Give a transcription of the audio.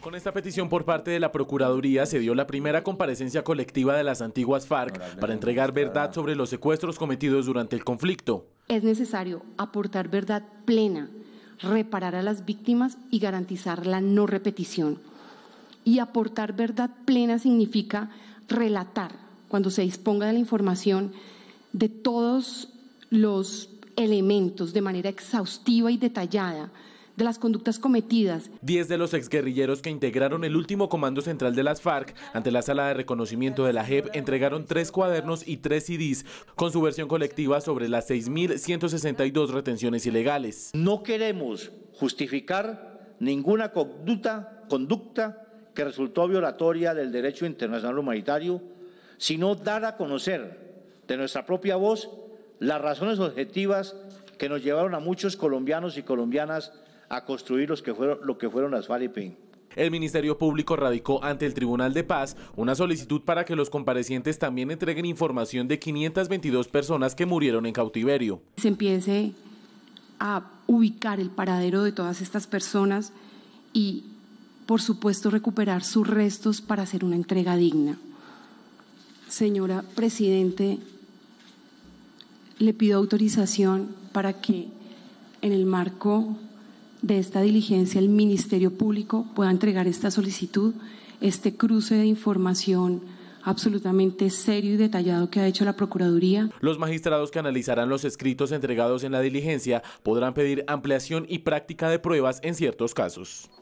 Con esta petición por parte de la Procuraduría se dio la primera comparecencia colectiva de las antiguas FARC para entregar verdad ah. sobre los secuestros cometidos durante el conflicto. Es necesario aportar verdad plena, reparar a las víctimas y garantizar la no repetición. Y aportar verdad plena significa relatar, cuando se disponga de la información, de todos los elementos de manera exhaustiva y detallada de las conductas cometidas. Diez de los exguerrilleros que integraron el último comando central de las FARC ante la sala de reconocimiento de la JEP entregaron tres cuadernos y tres CDs con su versión colectiva sobre las 6.162 retenciones ilegales. No queremos justificar ninguna conducta, conducta que resultó violatoria del derecho internacional humanitario, sino dar a conocer de nuestra propia voz las razones objetivas que nos llevaron a muchos colombianos y colombianas a construir los que fueron, lo que fueron las FARIPEN. El Ministerio Público radicó ante el Tribunal de Paz una solicitud para que los comparecientes también entreguen información de 522 personas que murieron en cautiverio. Se empiece a ubicar el paradero de todas estas personas y, por supuesto, recuperar sus restos para hacer una entrega digna. Señora Presidente, le pido autorización para que en el marco de esta diligencia el Ministerio Público pueda entregar esta solicitud, este cruce de información absolutamente serio y detallado que ha hecho la Procuraduría. Los magistrados que analizarán los escritos entregados en la diligencia podrán pedir ampliación y práctica de pruebas en ciertos casos.